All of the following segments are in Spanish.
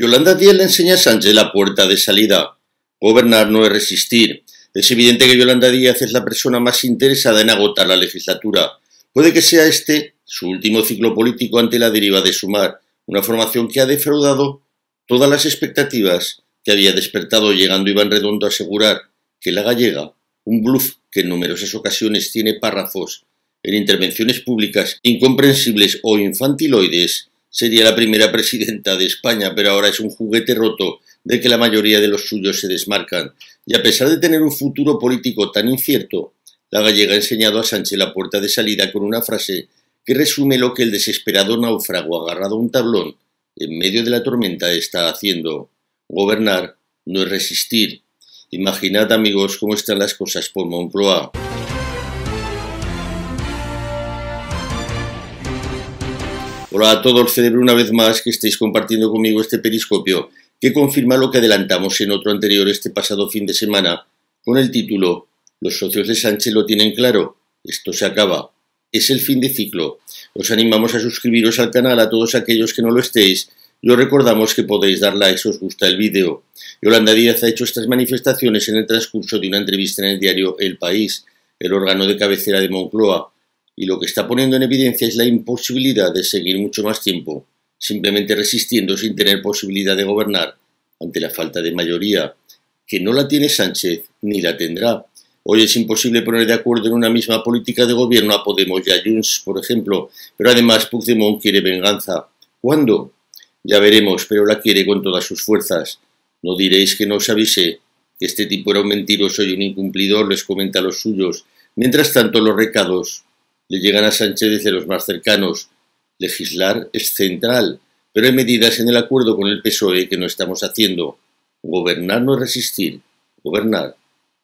Yolanda Díaz le enseña a Sánchez la puerta de salida. Gobernar no es resistir. Es evidente que Yolanda Díaz es la persona más interesada en agotar la legislatura. Puede que sea este su último ciclo político ante la deriva de Sumar, una formación que ha defraudado todas las expectativas que había despertado llegando Iván Redondo a asegurar que la gallega, un bluff que en numerosas ocasiones tiene párrafos en intervenciones públicas incomprensibles o infantiloides, sería la primera presidenta de España, pero ahora es un juguete roto de que la mayoría de los suyos se desmarcan. Y a pesar de tener un futuro político tan incierto, la gallega ha enseñado a Sánchez la puerta de salida con una frase que resume lo que el desesperado náufrago agarrado a un tablón en medio de la tormenta está haciendo. Gobernar no es resistir. Imaginad, amigos, cómo están las cosas por Moncloa. Hola a todos, celebro una vez más que estéis compartiendo conmigo este periscopio que confirma lo que adelantamos en otro anterior este pasado fin de semana con el título Los socios de Sánchez lo tienen claro, esto se acaba, es el fin de ciclo. Os animamos a suscribiros al canal a todos aquellos que no lo estéis y os recordamos que podéis dar like si os gusta el vídeo. Yolanda Díaz ha hecho estas manifestaciones en el transcurso de una entrevista en el diario El País, el órgano de cabecera de Moncloa, y lo que está poniendo en evidencia es la imposibilidad de seguir mucho más tiempo, simplemente resistiendo sin tener posibilidad de gobernar ante la falta de mayoría, que no la tiene Sánchez ni la tendrá. Hoy es imposible poner de acuerdo en una misma política de gobierno a Podemos y a Junts, por ejemplo, pero además Puigdemont quiere venganza. ¿Cuándo? Ya veremos, pero la quiere con todas sus fuerzas. No diréis que no os avisé. Este tipo era un mentiroso y un incumplidor, les comenta a los suyos. Mientras tanto, los recados le llegan a Sánchez desde los más cercanos. Legislar es central, pero hay medidas en el acuerdo con el PSOE que no estamos haciendo. Gobernar no es resistir, gobernar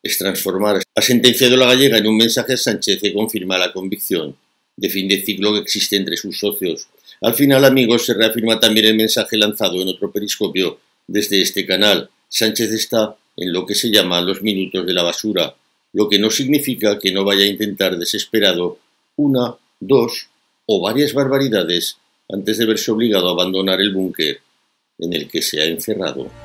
es transformar. Ha sentenciado la gallega en un mensaje a Sánchez que confirma la convicción de fin de ciclo que existe entre sus socios. Al final, amigos, se reafirma también el mensaje lanzado en otro periscopio desde este canal. Sánchez está en lo que se llama los minutos de la basura, lo que no significa que no vaya a intentar desesperado una, dos o varias barbaridades antes de verse obligado a abandonar el búnker en el que se ha encerrado.